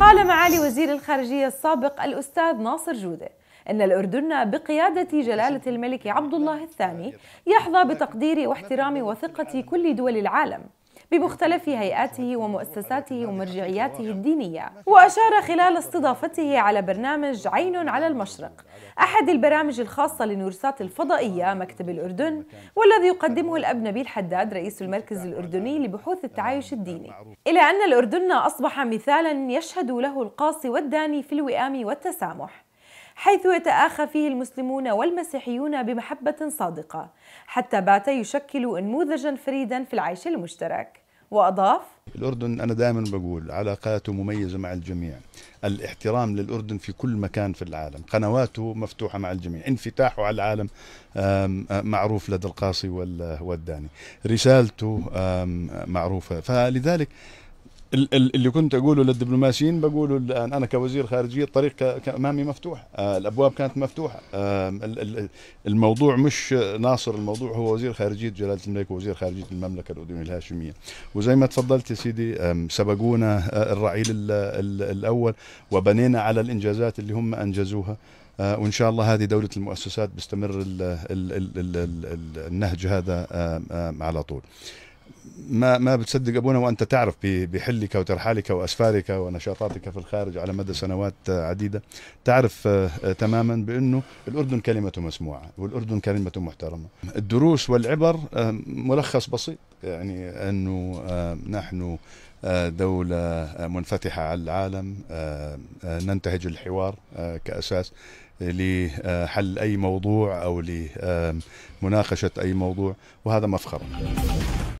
قال معالي وزير الخارجية السابق الأستاذ ناصر جودة أن الأردن بقيادة جلالة الملك عبد الله الثاني يحظى بتقدير واحترام وثقة كل دول العالم بمختلف هيئاته ومؤسساته ومرجعياته الدينية وأشار خلال استضافته على برنامج عين على المشرق أحد البرامج الخاصة للنورسات الفضائية مكتب الأردن والذي يقدمه الأب نبيل حداد رئيس المركز الأردني لبحوث التعايش الديني إلى أن الأردن أصبح مثالا يشهد له القاصي والداني في الوئام والتسامح حيث يتآخى فيه المسلمون والمسيحيون بمحبة صادقة حتى بات يشكل أنموذجا فريدا في العيش المشترك وأضاف الأردن أنا دائما بقول علاقاته مميزة مع الجميع الاحترام للأردن في كل مكان في العالم قنواته مفتوحة مع الجميع انفتاحه على العالم معروف لدى القاصي والداني رسالته معروفة فلذلك اللي كنت اقوله للدبلوماسيين بقوله الان انا كوزير خارجيه الطريق امامي مفتوح آه، الابواب كانت مفتوحه آه، الموضوع مش ناصر الموضوع هو وزير خارجيه جلاله الملك ووزير خارجيه المملكه الاردنيه الهاشميه وزي ما تفضلت يا سيدي آه، سبقونا الرعيل الاول وبنينا على الانجازات اللي هم انجزوها وان شاء الله هذه دوله المؤسسات بيستمر النهج هذا على طول ما ما بتصدق ابونا وانت تعرف بحلك وترحالك واسفارك ونشاطاتك في الخارج على مدى سنوات عديده تعرف آه، آه، تماما بانه الاردن كلمه مسموعه والاردن كلمه محترمه. الدروس والعبر آه، ملخص بسيط يعني انه نحن دولة منفتحة على العالم ننتهج الحوار كأساس لحل أي موضوع أو لمناقشة أي موضوع وهذا مفخر